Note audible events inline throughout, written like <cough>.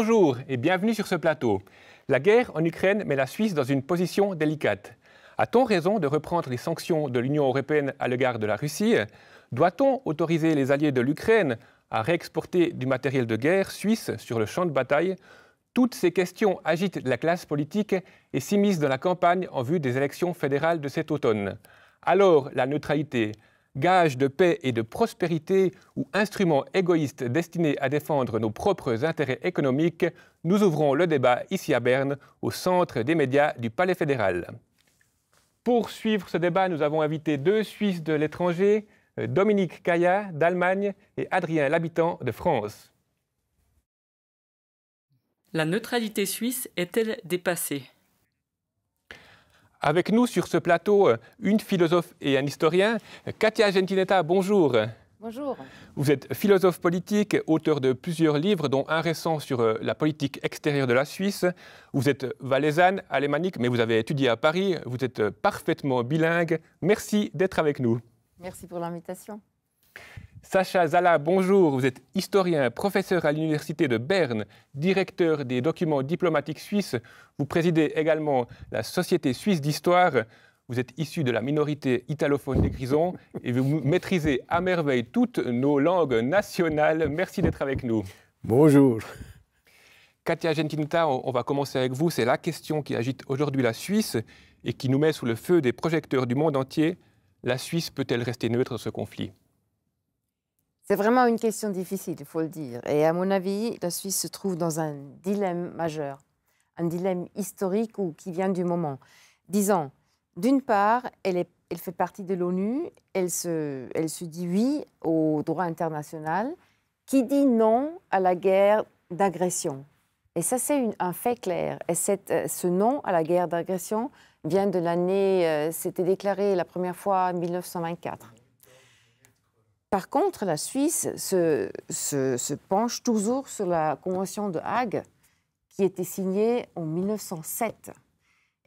Bonjour et bienvenue sur ce plateau. La guerre en Ukraine met la Suisse dans une position délicate. A-t-on raison de reprendre les sanctions de l'Union européenne à l'égard de la Russie Doit-on autoriser les alliés de l'Ukraine à réexporter du matériel de guerre suisse sur le champ de bataille Toutes ces questions agitent la classe politique et s'immiscent dans la campagne en vue des élections fédérales de cet automne. Alors, la neutralité, gage de paix et de prospérité ou instrument égoïste destiné à défendre nos propres intérêts économiques, nous ouvrons le débat ici à Berne, au centre des médias du Palais fédéral. Pour suivre ce débat, nous avons invité deux Suisses de l'étranger, euh, Dominique Caillat d'Allemagne et Adrien L'Habitant de France. La neutralité suisse est-elle dépassée avec nous sur ce plateau, euh, une philosophe et un historien. Katia Gentinetta. bonjour. Bonjour. Vous êtes philosophe politique, auteur de plusieurs livres, dont un récent sur euh, la politique extérieure de la Suisse. Vous êtes valaisanne, alémanique, mais vous avez étudié à Paris. Vous êtes parfaitement bilingue. Merci d'être avec nous. Merci pour l'invitation. Sacha Zala, bonjour. Vous êtes historien, professeur à l'Université de Berne, directeur des documents diplomatiques suisses. Vous présidez également la Société suisse d'histoire. Vous êtes issu de la minorité italophone des Grisons et vous maîtrisez à merveille toutes nos langues nationales. Merci d'être avec nous. Bonjour. Katia Gentinta, on va commencer avec vous. C'est la question qui agite aujourd'hui la Suisse et qui nous met sous le feu des projecteurs du monde entier. La Suisse peut-elle rester neutre dans ce conflit c'est vraiment une question difficile, il faut le dire. Et à mon avis, la Suisse se trouve dans un dilemme majeur, un dilemme historique ou qui vient du moment. Disons, d'une part, elle, fait partie de l'ONU, elle se, elle dit oui au droit international, qui dit non à la guerre d'agression. Et ça, c'est un fait clair. Et ce non à la guerre d'agression vient de l'année, euh, c'était déclaré la première fois en 1924. Par contre, la Suisse se, penche toujours sur la Convention de Hague qui était signée en 1907.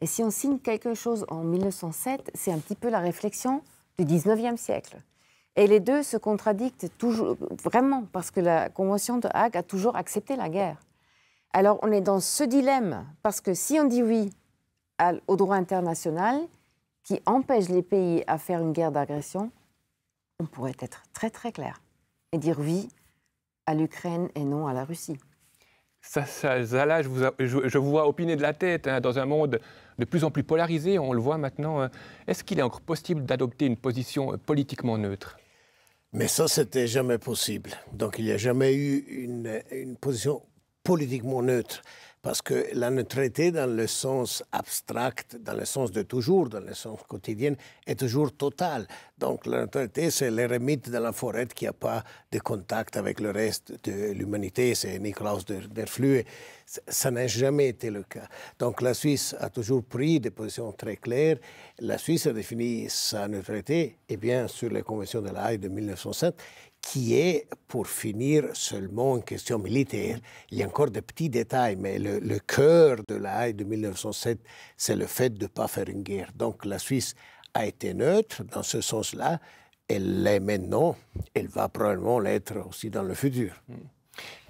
Et si on signe quelque chose en 1907, c'est un petit peu la réflexion du 19e siècle. Et les deux se contradictent toujours, vraiment, parce que la Convention de Hague a toujours accepté la guerre. Alors on est dans ce dilemme, parce que si on dit oui au droit international, qui empêche les pays à faire une guerre d'agression, on pourrait être très très clair et dire oui à l'Ukraine et non à la Russie. Ça, je vous, vois opiner de la tête hein, dans un monde de plus en plus polarisé, on le voit maintenant. Euh. Est-ce qu'il est encore possible d'adopter une position euh, politiquement neutre Mais ça, c'était jamais possible. Donc il n'y a jamais eu une, une position politiquement neutre parce que la neutralité dans le sens abstract, dans le sens de toujours, dans le sens quotidien, est toujours totale. Donc la neutralité, c'est l'ermite de la forêt qui n'a pas de contact avec le reste de l'humanité. C'est Niklaus Derflue. Ça n'a jamais été le cas. Donc la Suisse a toujours pris des positions très claires. La Suisse a défini sa neutralité, et eh bien, sur les conventions de la de 1907, qui est, pour finir, seulement une question militaire. Il y a encore des petits détails, mais le, cœur de la Haye de 1907, c'est le fait de ne pas faire une guerre. Donc la Suisse a été neutre dans ce sens-là. Elle l'est maintenant. Elle va probablement l'être aussi dans le futur.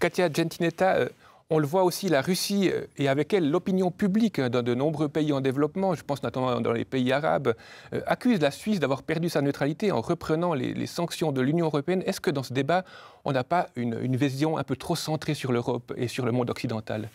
Katia Gentinetta, euh, on le voit aussi, la Russie euh, et avec elle l'opinion publique hein, dans de nombreux pays en développement, je pense notamment dans les pays arabes, euh, accuse la Suisse d'avoir perdu sa neutralité en reprenant les, sanctions de l'Union européenne. Est-ce que dans ce débat, on n'a pas une, vision un peu trop centrée sur l'Europe et sur le monde occidental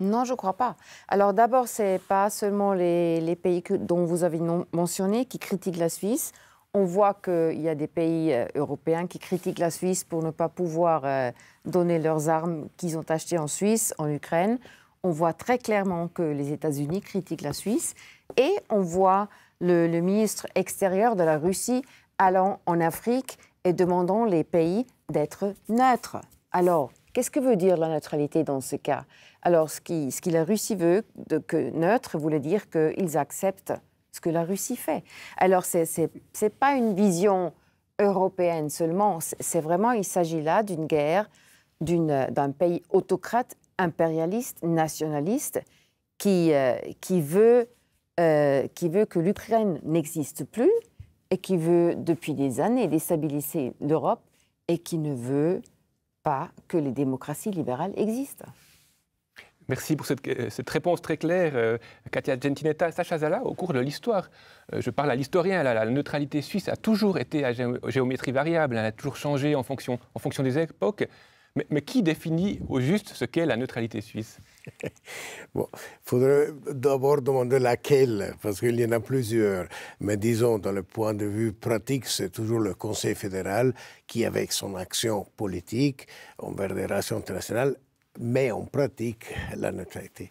non, je ne crois pas. Alors d'abord, ce n'est pas seulement les, pays dont vous avez mentionné qui critiquent la Suisse. On voit qu'il y a des pays euh, européens qui critiquent la Suisse pour ne pas pouvoir euh, donner leurs armes qu'ils ont achetées en Suisse, en Ukraine. On voit très clairement que les États-Unis critiquent la Suisse. Et on voit le, ministre extérieur de la Russie allant en Afrique et demandant les pays d'être neutres. Alors, Qu'est-ce que veut dire la neutralité dans ce cas Alors, ce, que la Russie veut, de, que neutre, voulait dire qu'ils acceptent ce que la Russie fait. Alors, ce n'est pas une vision européenne seulement, c'est vraiment, il s'agit là d'une guerre d'un pays autocrate, impérialiste, nationaliste, qui, euh, qui, veut, euh, qui veut que l'Ukraine n'existe plus et qui veut, depuis des années, déstabiliser l'Europe et qui ne veut pas que les démocraties libérales existent. Merci pour euh, cette, réponse très claire, euh, Katia Gentinetta. Sacha Zala, au cours de l'histoire, euh, je parle à l'historien, la, neutralité suisse a toujours été à géométrie variable, hein, elle a toujours changé en fonction, en fonction des époques. Mais, qui définit au juste ce qu'est la neutralité suisse Il <laughs> faudrait d'abord demander laquelle, parce qu'il y en a plusieurs. Mais disons, dans le point de vue pratique, c'est toujours le Conseil fédéral qui, avec son action politique envers les relations internationales, mais on pratique la neutralité.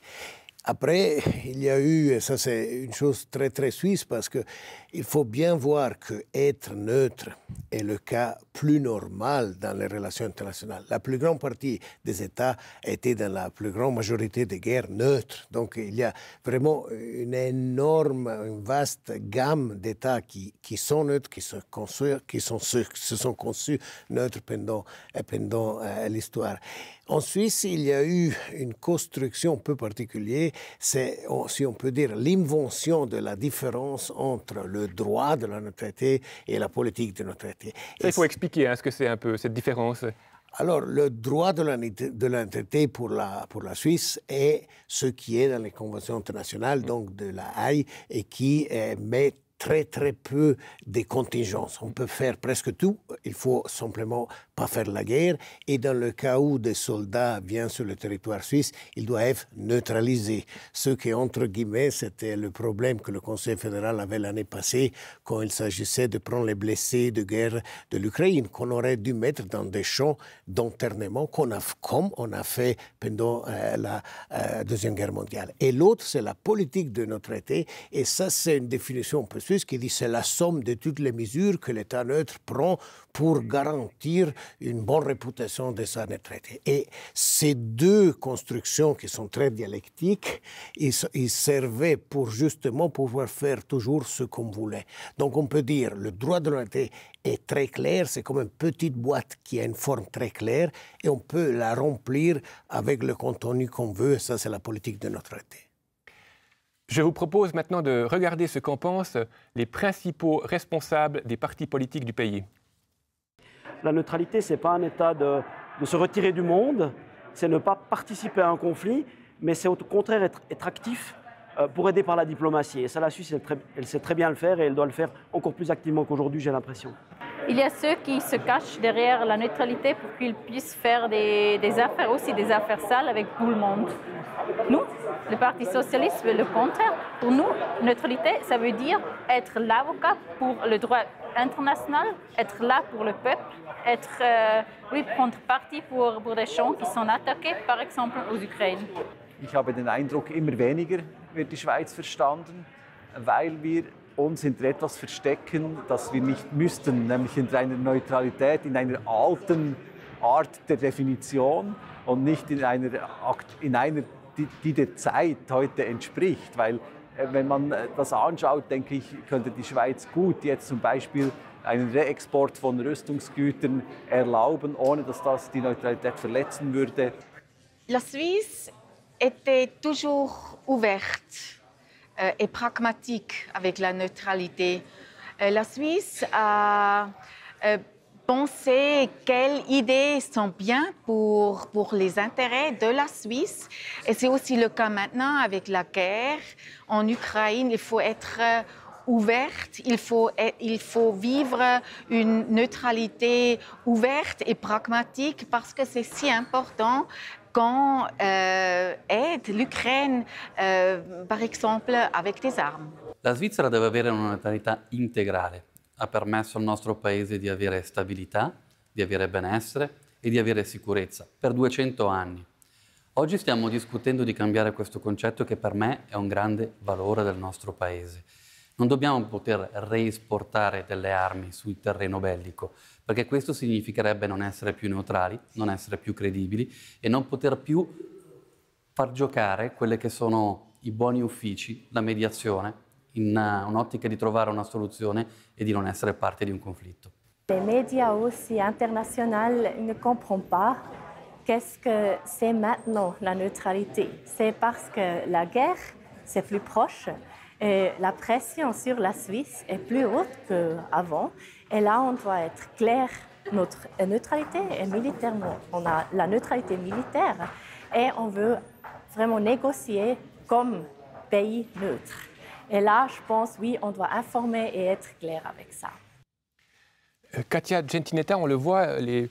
Après, il y a eu, et ça c'est une chose très très suisse, parce qu'il faut bien voir que être neutre est le cas plus normal dans les relations internationales. La plus grande partie des États étaient dans la plus grande majorité des guerres neutres. Donc il y a vraiment une énorme, une vaste gamme d'États qui, qui, sont neutres, qui, se, qui, sont, se sont conçus neutres pendant, pendant euh, l'histoire. En Suisse, il y a eu une construction peu particulière c'est, si on peut dire, l'invention de la différence entre le droit de la neutralité et la politique de neutralité. Ça, il faut expliquer est hein, ce que c'est un peu cette différence. Alors, le droit de la, de neutralité pour la, pour la Suisse est ce qui est dans les conventions internationales, mm. donc de la Haye, et qui met très très peu des contingences. On peut faire presque tout, il faut simplement pas faire la guerre. Et dans le cas où des soldats viennent sur le territoire suisse, ils doivent être neutralisés. Ce qui, entre guillemets, c'était le problème que le Conseil fédéral avait l'année passée quand il s'agissait de prendre les blessés de guerre de l'Ukraine, qu'on aurait dû mettre dans des champs d'enternement, qu'on a, comme on a fait pendant euh, la euh, Deuxième Guerre mondiale. Et l'autre, c'est la politique de notre traités, Et ça, c'est une définition un peu suisse qui dit c'est la somme de toutes les mesures que l'État neutre prend pour garantir une bonne réputation de sa retraite. Et ces deux constructions qui sont très dialectiques, ils, servaient pour justement pouvoir faire toujours ce qu'on voulait. Donc on peut dire le droit de la est très clair, c'est comme une petite boîte qui a une forme très claire et on peut la remplir avec le contenu qu'on veut. Ça, c'est la politique de notre traité. Je vous propose maintenant de regarder ce qu'en pensent les principaux responsables des partis politiques du pays. La neutralité, ce n'est pas un état de, se retirer du monde, c'est ne pas participer à un conflit, mais c'est au contraire être, actif euh, pour aider par la diplomatie. Et ça, la Suisse, elle, sait très bien le faire et elle doit le faire encore plus activement qu'aujourd'hui, j'ai l'impression. Il y a ceux qui se cachent derrière la neutralité pour qu'ils puissent faire des, des, affaires aussi, des affaires sales avec tout le monde. Nous, le Parti socialiste, veut le contraire. Pour nous, neutralité, ça veut dire être l'avocat pour le droit international, être là pour le peuple, être, euh, oui, prendre parti pour, pour les gens qui sont attaqués, par exemple aux Ukraines. Ich habe den Eindruck, immer weniger wird die Schweiz verstanden, weil wir uns hinter etwas verstecken, das wir nicht müssten, nämlich hinter einer Neutralität, in einer alten Art der Definition und nicht in einer, in einer die, die der Zeit heute entspricht, weil äh, wenn man äh, das anschaut, denke ich, könnte die Schweiz gut jetzt zum Beispiel einen Reexport von Rüstungsgütern erlauben, ohne dass das die Neutralität verletzen würde. La Suisse était toujours ouverte euh, et pragmatique avec la neutralité. Euh, la Suisse a euh, Penser quelles idées sont bien pour, pour les intérêts de la Suisse. Et c'est aussi le cas maintenant avec la guerre en Ukraine. Il faut être euh, ouverte, il faut, il faut vivre une neutralité ouverte et pragmatique parce que c'est si important qu'on euh, aide l'Ukraine, euh, par exemple, avec des armes. La Suisse doit avoir une neutralité intégrale. ha permesso al nostro Paese di avere stabilità, di avere benessere e di avere sicurezza per 200 anni. Oggi stiamo discutendo di cambiare questo concetto che per me è un grande valore del nostro Paese. Non dobbiamo poter reesportare delle armi sul terreno bellico, perché questo significherebbe non essere più neutrali, non essere più credibili e non poter più far giocare quelle che sono i buoni uffici, la mediazione, en eh, optique de trouver une solution e et de ne pas être partie d'un conflit. Les médias aussi internationaux ne comprennent pas qu'est-ce que c'est maintenant la neutralité. C'est parce que la guerre, c'est plus proche et la pression sur la Suisse est plus haute qu'avant. Et là, on doit être clair. Notre neutralité est militairement. On a la neutralité militaire et on veut vraiment négocier comme pays neutre. Et là, je pense, oui, on doit informer et être clair avec ça. Euh, Katia Gentinetta, on le voit, les,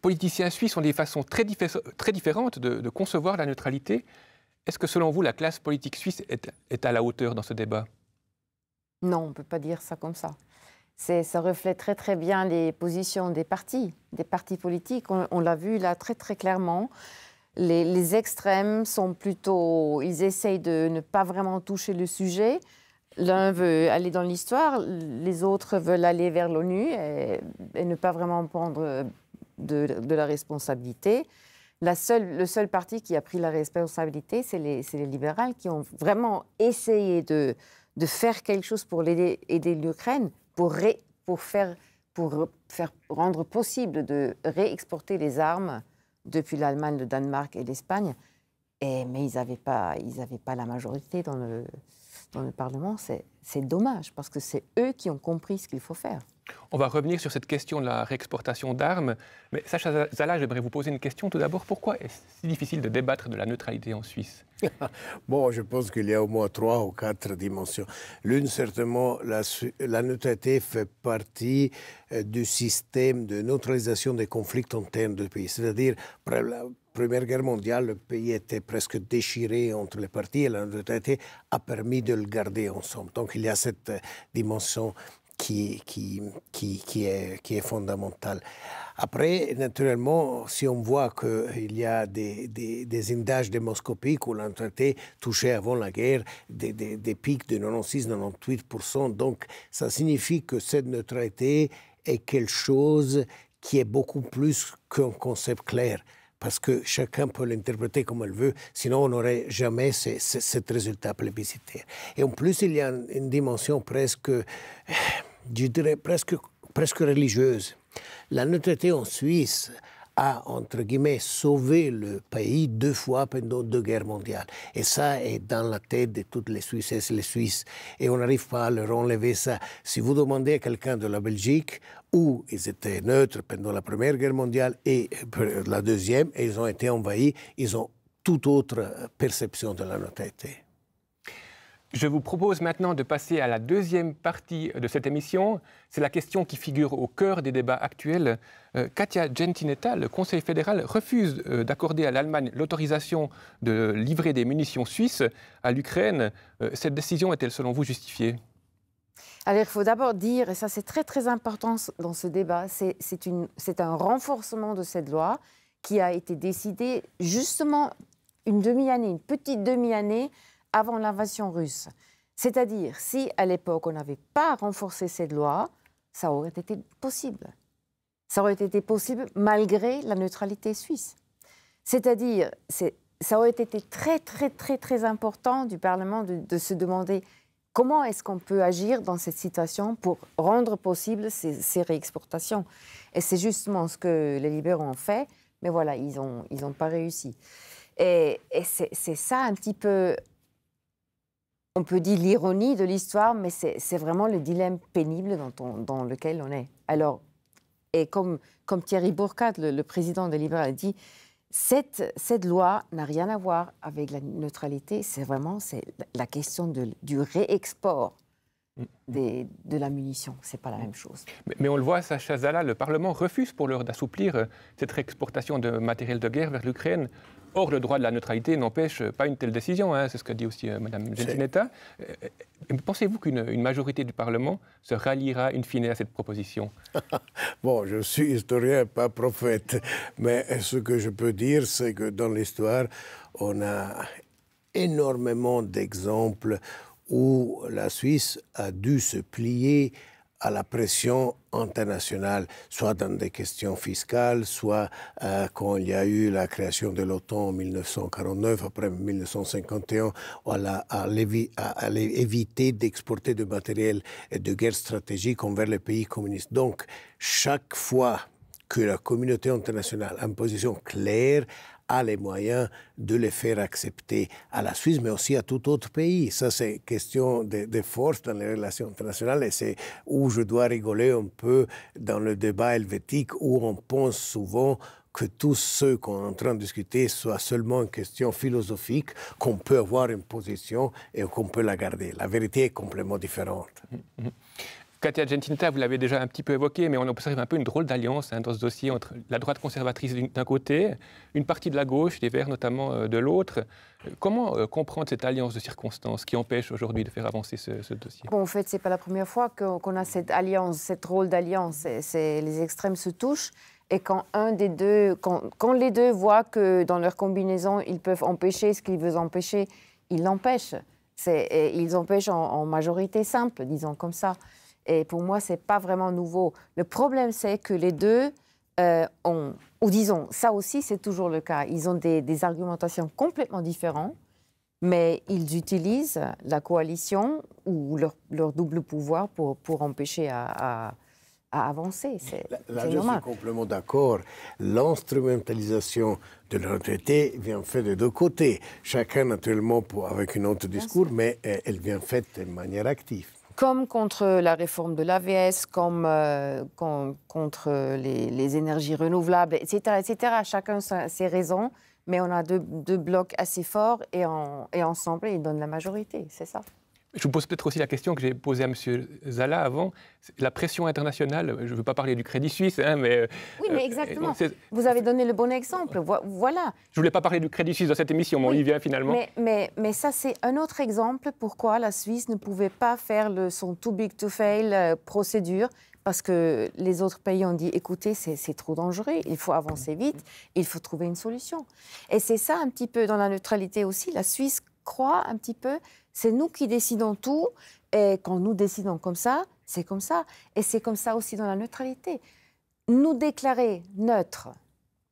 politiciens suisses ont des façons très, différentes de, concevoir la neutralité. Est-ce que selon vous, la classe politique suisse est, à la hauteur dans ce débat Non, on ne peut pas dire ça comme ça. Ça reflète très très bien les positions des partis, des partis politiques. On, on l'a vu là très très clairement les, extrêmes sont plutôt, ils essayent de ne pas vraiment toucher le sujet. L'un veut aller dans l'histoire, les autres veulent aller vers l'ONU et, ne pas vraiment prendre de, la responsabilité. le seul parti qui a pris la responsabilité, c'est les, les, libérales qui ont vraiment essayé de, faire quelque chose pour aider, l'Ukraine, pour, rendre possible de réexporter les armes depuis l'Allemagne, le Danemark et l'Espagne. Et, mais ils n'avaient pas, pas la majorité dans le, dans le Parlement. C'est c'est dommage parce que c'est eux qui ont compris ce qu'il faut faire. On va revenir sur cette question de la réexportation d'armes. Mais Sacha Zala, j'aimerais vous poser une question tout d'abord. Pourquoi est-ce si difficile de débattre de la neutralité en Suisse <laughs> Bon, je pense qu'il y a au moins trois ou quatre dimensions. L'une, certainement, la, neutralité fait partie euh, du système de neutralisation des conflits internes de pays. C'est-à-dire, la Première Guerre mondiale, le pays était presque déchiré entre les parties et la neutralité a permis de le garder ensemble. Donc il y a cette euh, dimension qui, qui, qui, qui, est, qui est fondamentale. Après, naturellement, si on voit qu'il y a des, des, des indages démoscopiques où l'entité touchait avant la guerre des, des, des pics de 96-98%, donc ça signifie que cette neutralité est quelque chose qui est beaucoup plus qu'un concept clair parce que chacun peut l'interpréter comme il veut, sinon on n'aurait jamais ce, résultat plébiscitaire. Et en plus, il y a une dimension presque, euh, je dirais presque, presque religieuse. La neutralité en Suisse, a, entre guillemets, sauvé le pays deux fois pendant deux guerres mondiales. Et ça est dans la tête de toutes les Suisses et les Suisses. Et on n'arrive pas à leur enlever ça. Si vous demandez à quelqu'un de la Belgique où ils étaient neutres pendant la Première Guerre mondiale et la Deuxième, et ils ont été envahis, ils ont toute autre perception de la neutralité. Je vous propose maintenant de passer à la deuxième partie euh, de cette émission. C'est la question qui figure au cœur des débats actuels. Euh, Katia Gentinetta, le Conseil fédéral, refuse euh, d'accorder à l'Allemagne l'autorisation de livrer des munitions suisses à l'Ukraine. cette décision est-elle selon vous justifiée alors, il faut d'abord dire, et ça c'est très très important dans ce débat, c'est un renforcement de cette loi qui a été décidée justement une demi-année, une petite demi-année avant l'invasion russe. C'est-à-dire, si à l'époque on n'avait pas renforcé cette loi, ça aurait été possible. Ça aurait été possible malgré la neutralité suisse. C'est-à-dire, ça aurait été très, très, très, très important du Parlement de, se demander comment est-ce qu'on peut agir dans cette situation pour rendre possible ces, réexportations. Et c'est justement ce que les libéraux ont fait, mais voilà, ils n'ont ils pas réussi. Et, et c'est ça un petit peu on peut dire l'ironie de l'histoire, mais c'est vraiment le dilemme pénible dans, lequel on est. Alors, et comme, Thierry Bourcat, le, président de Libra, a dit, cette, loi n'a rien à voir avec la neutralité, c'est vraiment la question du réexport. Mm. de la munition. C'est pas la même chose. Mais, on le voit, Sacha Zala, le Parlement refuse pour l'heure d'assouplir euh, cette réexportation de matériel de guerre vers l'Ukraine. Or, le droit de la neutralité n'empêche pas une telle décision. Hein, c'est ce que dit aussi euh, Mme euh, euh, Pensez-vous qu'une majorité du Parlement se ralliera in fine à cette proposition <laughs> Bon, je suis historien, pas prophète. Mais ce que je peux dire, c'est que dans l'histoire, on a énormément d'exemples où la Suisse a dû se plier à la pression internationale, soit dans des questions fiscales, soit euh, quand il y a eu la création de l'OTAN en 1949, après 1951, voilà, à, à, éviter d'exporter de matériel de guerre stratégique envers les pays communistes. Donc, chaque fois que la communauté internationale a une position claire, a les moyens de les faire accepter à la Suisse, mais aussi à tout autre pays. Ça, c'est question de, de, force dans les relations internationales et c'est où je dois rigoler un peu dans le débat helvétique où on pense souvent que tous ceux qu'on est en train de discuter soit seulement une question philosophique, qu'on peut avoir une position et qu'on peut la garder. La vérité est complètement différente. Mm-hmm. Katia Gentinta, vous l'avez déjà un petit peu évoqué, mais on observe un peu une drôle d'alliance hein, dans ce dossier entre la droite conservatrice d'un côté, une partie de la gauche, les Verts notamment, euh, de l'autre. Euh, comment euh, comprendre cette alliance de circonstances qui empêche aujourd'hui de faire avancer ce, dossier bon, En fait, ce n'est pas la première fois qu'on a cette alliance, cette drôle d'alliance. Les extrêmes se touchent. Et quand un des deux, quand, les deux voient que dans leur combinaison, ils peuvent empêcher ce qu'ils veulent empêcher, ils l'empêchent. Ils empêchent en, en majorité simple, disons comme ça. Et pour moi, c'est pas vraiment nouveau. Le problème, c'est que les deux euh, ont, ou disons, ça aussi, c'est toujours le cas. Ils ont des, argumentations complètement différentes, mais ils utilisent la coalition ou leur, double pouvoir pour, pour empêcher à, avancer. C'est Là, je suis complètement d'accord. L'instrumentalisation de la retraité vient de de deux côtés. Chacun, naturellement, pour, avec un autre discours, mais euh, elle vient faite de manière active comme contre la réforme de l'AVS, comme, euh, contre les, énergies renouvelables, etc., etc. Chacun ses raisons, mais on a deux, blocs assez forts et ensemble, ils donnent la majorité, c'est ça. Je vous pose peut-être aussi la question que j'ai posée à M. Zala avant, la pression internationale. Je ne veux pas parler du Crédit Suisse, hein, mais. Oui, mais euh, exactement. vous avez donné le bon exemple. Voilà. Je ne voulais pas parler du Crédit Suisse dans cette émission, mais on y vient finalement. Mais, mais, ça, c'est un autre exemple pourquoi la Suisse ne pouvait pas faire le, son too big to fail euh, procédure parce que les autres pays ont dit écoutez, c'est trop dangereux, il faut avancer vite, il faut trouver une solution. Et c'est ça un petit peu dans la neutralité aussi. La Suisse croient un petit peu, c'est nous qui décidons tout, et quand nous décidons comme ça, c'est comme ça. Et c'est comme ça aussi dans la neutralité. Nous déclarer neutre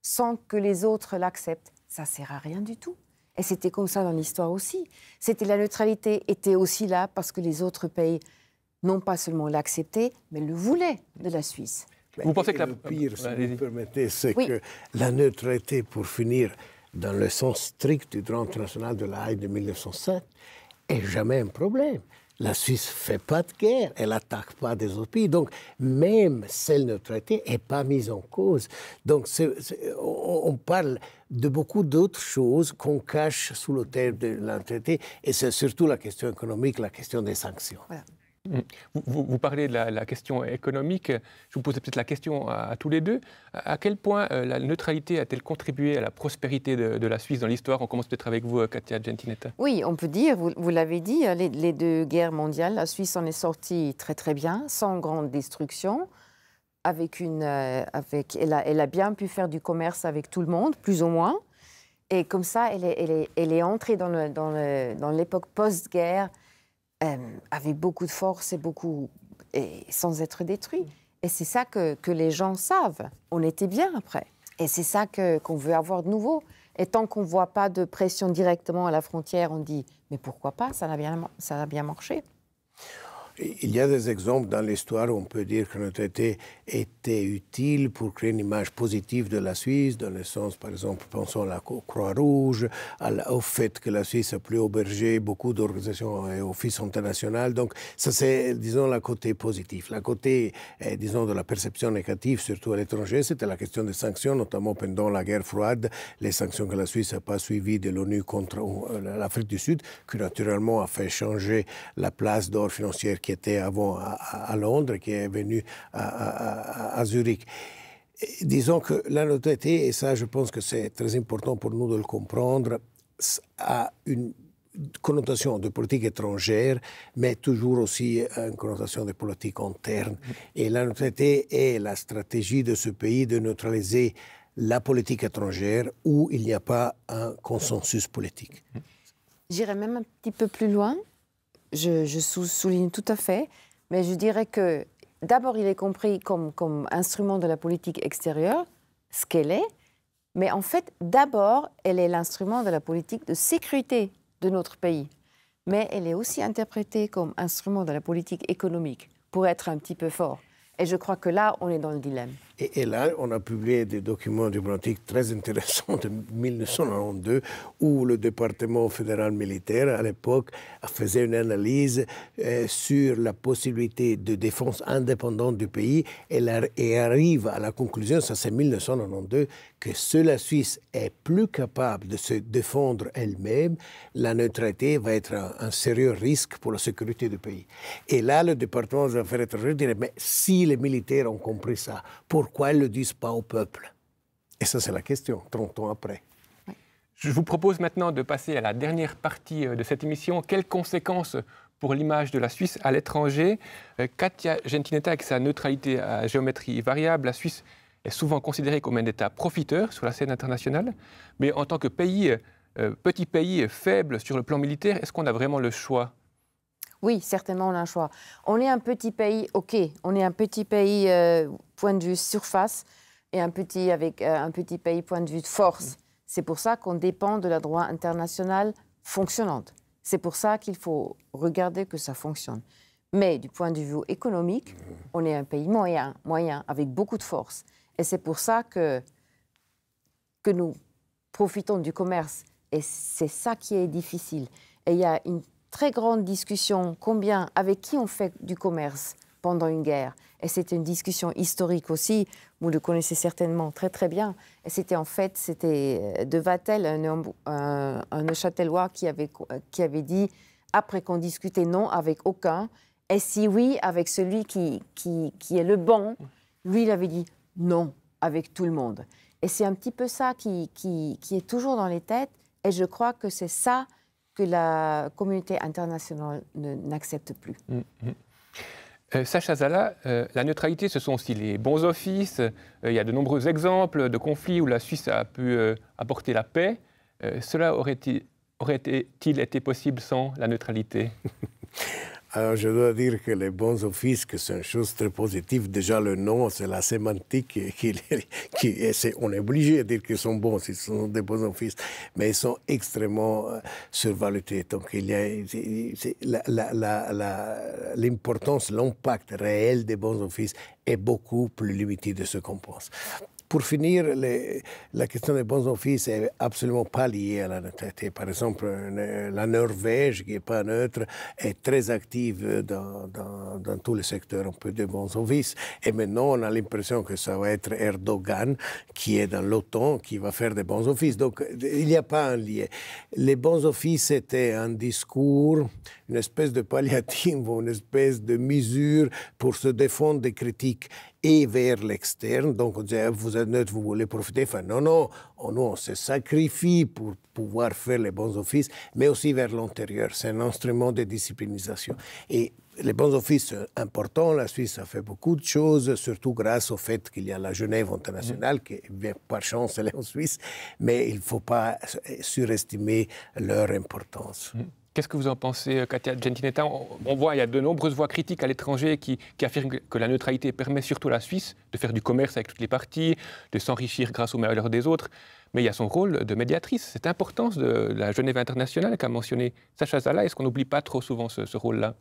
sans que les autres l'acceptent, ça sert à rien du tout. Et c'était comme ça dans l'histoire aussi. C'était la neutralité était aussi là parce que les autres pays non pas seulement l'acceptaient, mais le voulaient de la Suisse. Vous pensez que la... pire, si vous permettez, c'est que la neutralité, pour finir, dans le sens strict du droit international de la Haye de 1907, est jamais un problème. La Suisse fait pas de guerre, elle attaque pas des autres pays. Donc, même celle traité n'est pas mise en cause. Donc, on, parle de beaucoup d'autres choses qu'on cache sous le terme de la et c'est surtout la question économique, la question des sanctions. Mm. Vous, parlez de la, question économique. Je vous pose peut-être la question à, tous les deux. À, quel point euh, la neutralité a-t-elle contribué à la prospérité de, la Suisse dans l'histoire On commence peut-être avec vous, euh, Katia Gentinetta. Oui, on peut dire, vous, l'avez dit, euh, les, deux guerres mondiales, la Suisse en est sortie très très bien, sans grande destruction. Avec une, avec, elle, a, bien pu faire du commerce avec tout le monde, plus ou moins. Et comme ça, elle est, entrée dans l'époque post-guerre euh, avec beaucoup de force et beaucoup et sans être détruit. Mm. Et c'est ça que, les gens savent. On était bien après. Et c'est ça qu'on veut avoir de nouveau. Et tant qu'on voit pas de pression directement à la frontière, on dit mais pourquoi pas Ça bien, ça a bien marché. Il y a des exemples dans l'histoire où on peut dire que notre été était utile pour créer une image positive de la Suisse, dans le sens, par exemple, pensons à la Croix-Rouge, au fait que la Suisse a pu héberger beaucoup d'organisations euh, et offices internationaux. Donc, ça, c'est, disons, la côté positif. La côté, euh, disons, de la perception négative, surtout à l'étranger, c'était la question des sanctions, notamment pendant la guerre froide, les sanctions que la Suisse n'a pas suivies de l'ONU contre euh, l'Afrique du Sud, qui naturellement a fait changer la place d'or financière qui était avant à, à Londres, qui est venu à, Zurich. disons que la neutralité et ça je pense que c'est très important pour nous de le comprendre, a une connotation de politique étrangère, mais toujours aussi euh, une connotation de politique interne. Mm. Et la neutralité est la stratégie de ce pays de neutraliser la politique étrangère où il n'y a pas un consensus politique. Mm. J'irai même un petit peu plus loin je, souligne tout à fait, mais je dirais que d'abord, il est compris comme instrument de la politique extérieure, ce qu'elle est, mais en fait, d'abord, elle est l'instrument de la politique de sécurité de notre pays. Mais elle est aussi interprétée comme instrument de la politique économique, pour être un petit peu fort. Et je crois que là, on est dans le dilemme. Et, là, on a publié des documents diplomatiques très intéressants de 1992, où le département fédéral militaire, à l'époque, faisait une analyse euh, sur la possibilité de défense indépendante du pays et, et arrive à la conclusion, ça c'est 1992, que si la Suisse est plus capable de se défendre elle-même, la neutralité va être un, sérieux risque pour la sécurité du pays. Et là, le département des Affaires étrangères dirait, mais si les militaires ont compris ça, pourquoi ils ne le disent pas au peuple Et ça, c'est la question, 30 ans après. Je vous propose maintenant de passer à la dernière partie euh, de cette émission. Quelles conséquences pour l'image de la Suisse à l'étranger euh, Katia Gentinetta, avec sa neutralité à géométrie variable, la Suisse est souvent considéré comme un État profiteur sur la scène internationale, mais en tant que pays, euh, petit pays faible sur le plan militaire, est-ce qu'on a vraiment le choix oui, certainement, on a un choix. On est un petit pays, ok, on est un petit pays euh, point de vue surface et un petit, avec, euh, un petit pays point de vue de force. C'est pour ça qu'on dépend de la droit internationale fonctionnante. C'est pour ça qu'il faut regarder que ça fonctionne. Mais du point de vue économique, on est un pays moyen, moyen, avec beaucoup de force. Et c'est pour ça que, que nous profitons du commerce. Et c'est ça qui est difficile. Et il y a une très grande discussion, combien, avec qui on fait du commerce pendant une guerre. Et c'était une discussion historique aussi, vous le connaissez certainement très très bien. Et c'était en fait, c'était euh, de Vatel, un, un, un qui avait, qui avait dit, après qu'on discutait non avec aucun, et si oui, avec celui qui, qui, qui est le bon, lui il avait dit, non avec tout le monde. Et c'est un petit peu ça qui, qui, qui, est toujours dans les têtes. Et je crois que c'est ça que la communauté internationale n'accepte plus. Mm, mm. Euh, Sacha Zala, euh, la neutralité, ce sont aussi les bons offices. Euh, il y a de nombreux exemples de conflits où la Suisse a pu apporter la paix. cela aurait-il aurait été possible sans la neutralité <laughs> je dois dire que les bons offices, que c'est une chose très positive, déjà le nom, c'est la sémantique, qui, <laughs> on est obligé de dire qu'ils sont bons, ils sont des bons offices, mais ils sont extrêmement euh, survalués. Donc il y a l'importance, l'impact réel des bons offices est beaucoup plus limité de ce qu'on pense. Pour finir, la question des bons offices n'est absolument pas liée à la neutralité. Par exemple, la Norvège, qui n'est pas neutre, est très active dans, tous les secteurs un peu des bons offices. Et maintenant, on a l'impression que ça va être Erdogan, qui est dans l'OTAN, qui va faire des bons offices. Donc, il n'y a pas un lien. Les bons offices étaient un discours, une espèce de palliative, <laughs> une espèce de mesure pour se défendre des critiques et vers l'externe. Donc on disait, vous êtes neutre, vous voulez profiter. Enfin, non, non, on, oh, nous, on se sacrifie pour pouvoir faire les bons offices, mais aussi vers l'intérieur. C'est un instrument de disciplinisation. Et les bons offices sont euh, importants. La Suisse a fait beaucoup de choses, surtout grâce au fait qu'il y a la Genève internationale, qui, par chance, elle est en Suisse, mais il ne faut pas euh, surestimer leur importance. Mm. Qu'est-ce que vous en pensez, euh, Katia Gentinetta on, voit, il y a de nombreuses voix critiques à l'étranger qui, affirment que la neutralité permet surtout à la Suisse de faire du commerce avec toutes les parties, de s'enrichir grâce au malheur des autres. Mais il y a son rôle de médiatrice, cette importance de la Genève internationale qu'a mentionné Sacha Zala. Est-ce qu'on n'oublie pas trop souvent ce rôle-là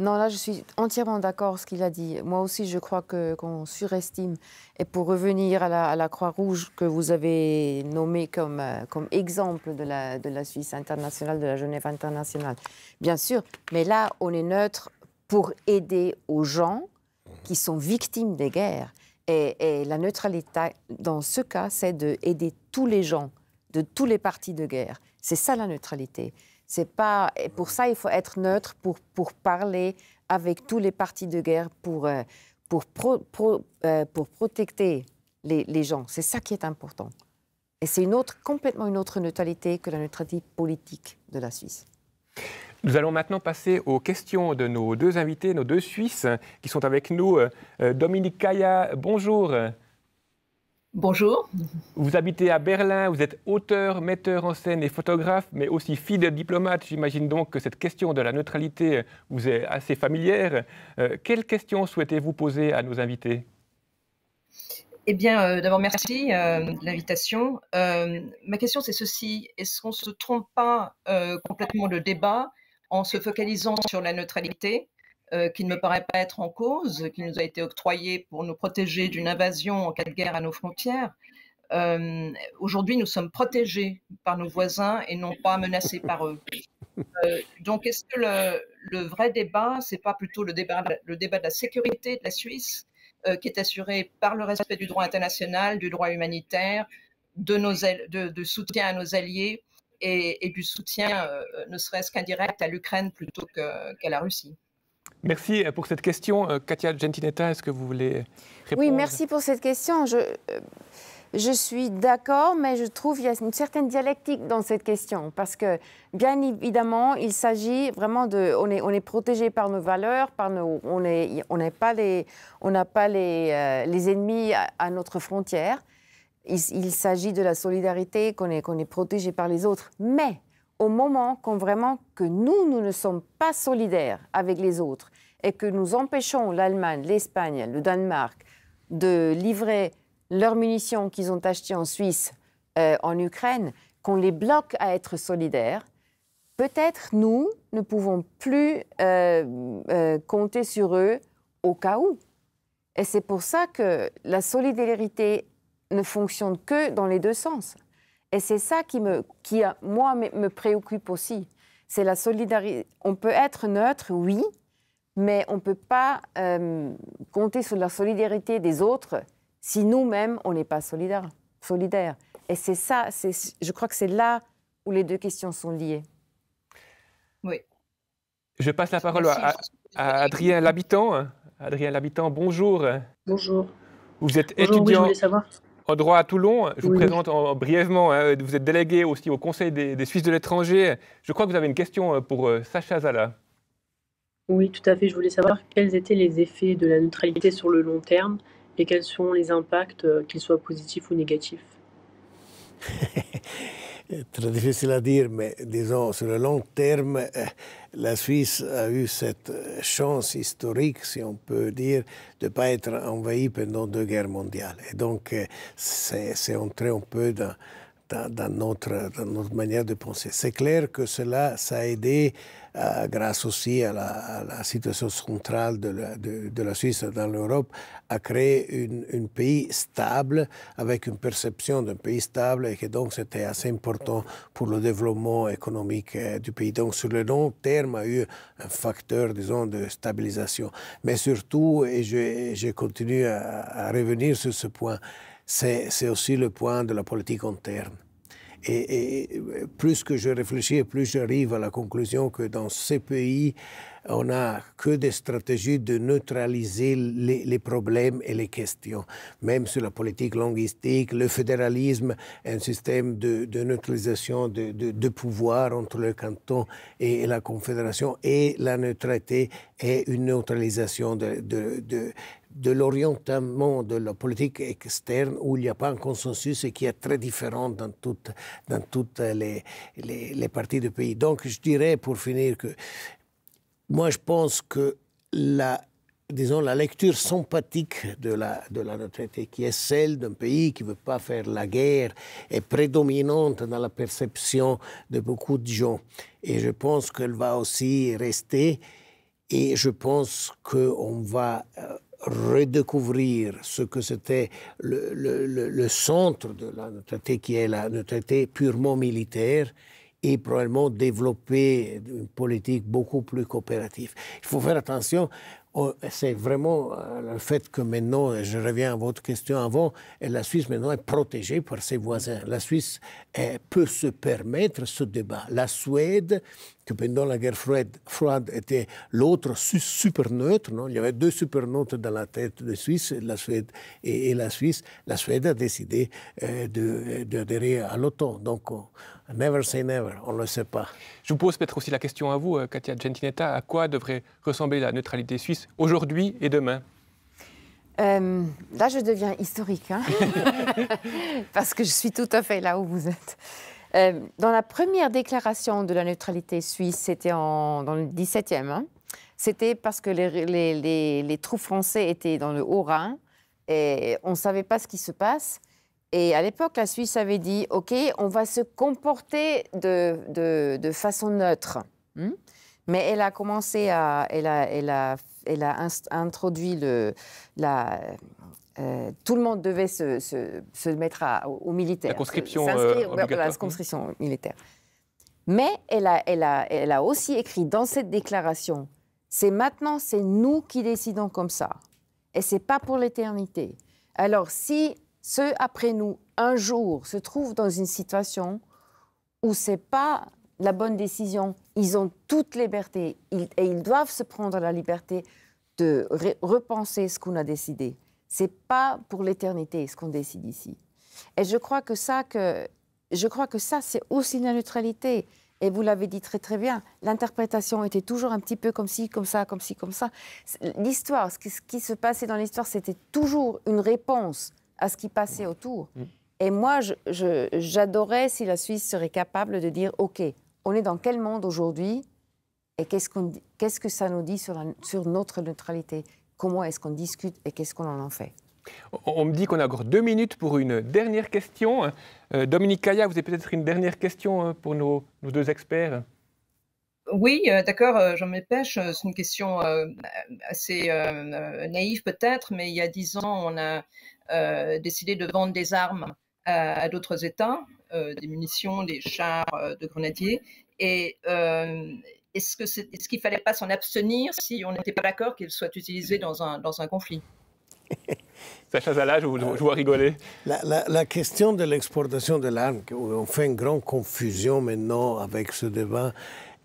non, là, je suis entièrement d'accord avec ce qu'il a dit. Moi aussi, je crois qu'on surestime. Et pour revenir à la, Croix-Rouge que vous avez nommée comme, euh, exemple de la, Suisse internationale, de la Genève internationale, bien sûr, mais là, on est neutre pour aider aux gens qui sont victimes des guerres. Et, et la neutralité, dans ce cas, c'est d'aider tous les gens de tous les partis de guerre. C'est ça la neutralité. C'est pas et pour ça il faut être neutre pour pour parler avec tous les partis de guerre pour euh, pour euh, pour protéger les, les gens. C'est ça qui est important. Et c'est une autre complètement une autre neutralité que la neutralité politique de la Suisse. Nous allons maintenant passer aux questions de nos deux invités, nos deux Suisses qui sont avec nous. Euh, Dominique Kaya, bonjour. Bonjour. Vous habitez à Berlin, vous êtes auteur, metteur en scène et photographe, mais aussi de diplomate. J'imagine donc que cette question de la neutralité vous est assez familière. Euh, quelles questions souhaitez-vous poser à nos invités eh bien, euh, d'abord, merci euh, de l'invitation. ma question, c'est ceci. Est-ce qu'on ne se trompe pas complètement le débat en se focalisant sur la neutralité euh, qui ne me paraît pas être en cause, qui nous a été octroyé pour nous protéger d'une invasion en cas de guerre à nos frontières. Euh, aujourd'hui, nous sommes protégés par nos voisins et non pas menacés par eux. Euh, donc, est-ce que le, vrai débat, c'est pas plutôt le débat, le débat de la sécurité de la Suisse, qui est assuré par le respect du droit international, du droit humanitaire, de, de, soutien à nos alliés et, du soutien, ne serait-ce qu'indirect, à l'Ukraine plutôt qu'à la Russie Merci euh, pour cette question. Euh, Katia Gentinetta, est-ce que vous voulez répondre Oui, merci pour cette question. Je, euh, je suis d'accord, mais je trouve qu'il y a une certaine dialectique dans cette question, parce que bien évidemment, il s'agit vraiment de, on est, on est protégé par nos valeurs, par nos, on est, on n'est pas les, on n'a pas les, les ennemis à, notre frontière. Il, il s'agit de la solidarité, qu'on est, qu'on est protégé par les autres, mais au moment quand vraiment que nous, nous ne sommes pas solidaires avec les autres et que nous empêchons l'Allemagne, l'Espagne, le Danemark de livrer leurs munitions qu'ils ont achetées en Suisse, euh, en Ukraine, qu'on les bloque à être solidaires, peut-être nous ne pouvons plus euh, euh, compter sur eux au cas où. Et c'est pour ça que la solidarité ne fonctionne que dans les deux sens. Et c'est ça qui, me, qui euh, moi, me préoccupe aussi. C'est la solidarité. On peut être neutre, oui, mais on ne peut pas euh, compter sur la solidarité des autres si nous-mêmes, on n'est pas solidaires. Solidaire. Et c'est ça, je crois que c'est là où les deux questions sont liées. Oui. Je passe la parole à, Adrien Labitant. Adrien Labitant, bonjour. Bonjour. Vous êtes étudiant. je voulais savoir en droit à Toulon. Je vous présente brièvement. Hein, vous êtes délégué aussi au Conseil des, Suisses de l'étranger. Je crois que vous avez une question euh, pour euh, Sacha Zala. Oui, tout à fait. Je voulais savoir quels étaient les effets de la neutralité sur le long terme et quels sont les impacts, euh, qu'ils soient positifs ou négatifs. <laughs> Eh, très difficile à dire, mais disons, sur le long terme, eh, la Suisse a eu cette eh, chance historique, si on peut dire, de ne pas être envahie pendant deux guerres mondiales. Et donc, c'est entré un peu dans, notre, notre manière de penser. C'est clair que cela, ça a aidé euh, grâce aussi à la, situation centrale de la, Suisse dans l'Europe, a créé un pays stable, avec une perception d'un pays stable, et que donc c'était assez important pour le développement économique euh, du pays. Donc sur le long terme, a eu un facteur, disons, de stabilisation. Mais surtout, et je, continue à, revenir sur ce point, c'est aussi le point de la politique interne. Et, plus que je réfléchis, plus j'arrive à la conclusion que dans ces pays, on n'a que des stratégies de neutraliser les, problèmes et les questions. Même sur la politique linguistique, le fédéralisme, un système de, neutralisation de, de, de, pouvoir entre le canton et la confédération, et la neutralité est une neutralisation de, de l'orientement de la politique externe où il n'y a pas un consensus et qui est très différent dans toutes, dans toutes les, les, parties du pays. Donc je dirais pour finir que moi je pense que la, disons, la lecture sympathique de la, de la qui est celle d'un pays qui ne veut pas faire la guerre, est prédominante dans la perception de beaucoup de gens. Et je pense qu'elle va aussi rester. Et je pense qu'on va euh, redécouvrir ce que c'était le, centre de la neutralité, qui est la neutralité purement militaire, et probablement développer une politique beaucoup plus coopérative. Il faut faire attention Oh, c'est vraiment euh, le fait que maintenant, je reviens à votre question avant, la Suisse maintenant est protégée par ses voisins. La Suisse peut se permettre ce débat. La Suède, que pendant la guerre froide, était l'autre neutre, non il y avait deux super neutres dans la tête de Suisse, la Suède et, la Suisse. La Suède a décidé d'adhérer euh, de, à l'OTAN. Donc, Never say never, on ne le sait pas. Je vous pose peut-être aussi la question à vous, euh, Katia Gentinetta, à quoi devrait ressembler la neutralité suisse aujourd'hui et demain euh, Là, je deviens historique, hein. <laughs> parce que je suis tout à fait là où vous êtes. Euh, dans la première déclaration de la neutralité suisse, c'était dans le 17e, hein, c'était parce que les, troupes les, étaient dans le Haut-Rhin et on ne savait pas ce qui se passe. Et à l'époque, la Suisse avait dit, OK, on va se comporter de, de, façon neutre. Hmm Mais elle a commencé à... Elle a, elle a, elle a introduit le, la, euh, tout le monde devait se, se, mettre à, au, militaire. La conscription, euh, la conscription militaire. Mais elle a, elle, a, elle a aussi écrit dans cette déclaration, c'est maintenant, c'est nous qui décidons comme ça. Et c'est pas pour l'éternité. Alors si ceux après nous, un jour, se trouvent dans une situation où c'est pas la bonne décision. Ils ont toute liberté et ils doivent se prendre la liberté de repenser ce qu'on a décidé. C'est pas pour l'éternité ce qu'on décide ici. Et je crois que ça, que je crois que ça, c'est aussi la neutralité. Et vous l'avez dit très très bien, l'interprétation était toujours un petit peu comme si, comme ça, comme ci, comme ça. L'histoire, ce qui se passait dans l'histoire, c'était toujours une réponse à ce qui passait autour. Mm. Et moi, j'adorais si la Suisse serait capable de dire, OK, on est dans quel monde aujourd'hui et qu'est-ce ce que ça nous dit sur, sur notre neutralité Comment est-ce qu'on discute et qu'est-ce qu'on en fait on me dit qu'on a encore deux minutes pour une dernière question. Euh, Dominique Kaya, vous avez peut-être une dernière question euh, pour nos deux experts oui, euh, d'accord, euh, Jean Mépêche, euh, c'est une question assez naïve peut-être, mais il y a dix ans, on a décidé de vendre des armes à, d'autres États, des munitions, des chars de grenadiers. Et est-ce qu'il ne fallait pas s'en abstenir si on n'était pas d'accord qu'ils soient utilisés dans un, conflit <laughs> Sacha Zala, je vois rigoler. La, la question de l'exportation de l'arme, on fait une grande confusion maintenant avec ce débat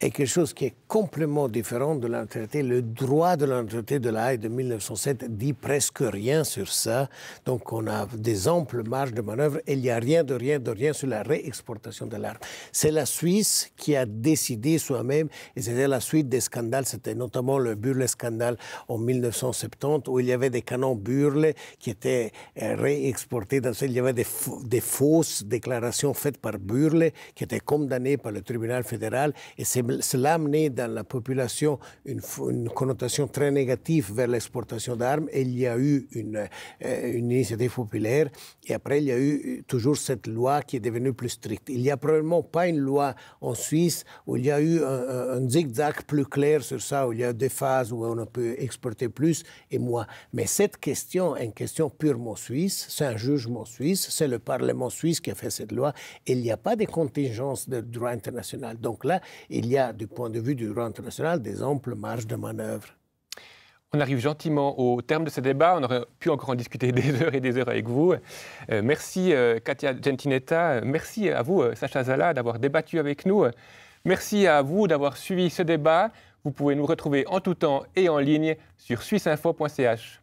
est quelque chose qui est complètement différent de la Le droit de l'entité de la de 1907 dit presque rien sur ça. Donc on a des amples marges de manœuvre et il n'y a rien de rien de rien sur la réexportation de l'arme. C'est la Suisse qui a décidé soi-même et c'était la suite des scandales. C'était notamment le Burle scandale en 1970 où il y avait des canons Burle qui étaient euh, réexportés. Il y avait des, des fausses déclarations faites par Burle qui étaient condamnées par le tribunal fédéral et c'est cela amené dans la population une, connotation très négative vers l'exportation d'armes et il y a eu une, euh, une initiative populaire et après il y a eu euh, toujours cette loi qui est devenue plus stricte. Il n'y a probablement pas une loi en Suisse où il y a eu un, zigzag plus clair sur ça, où il y a des phases où on peut exporter plus et moins. Mais cette question est une question purement suisse, c'est un jugement suisse, c'est le Parlement suisse qui a fait cette loi. Il n'y a pas de contingence de droit international. Donc là, il y a du point de vue du droit international, des amples marges de manœuvre. On arrive gentiment au terme de ce débat. On aurait pu encore en discuter <laughs> des heures et des heures avec vous. Euh, merci euh, Katia Gentinetta. Merci à vous, euh, Sacha Zala, d'avoir débattu avec nous. Merci à vous d'avoir suivi ce débat. Vous pouvez nous retrouver en tout temps et en ligne sur suisseinfo.ch.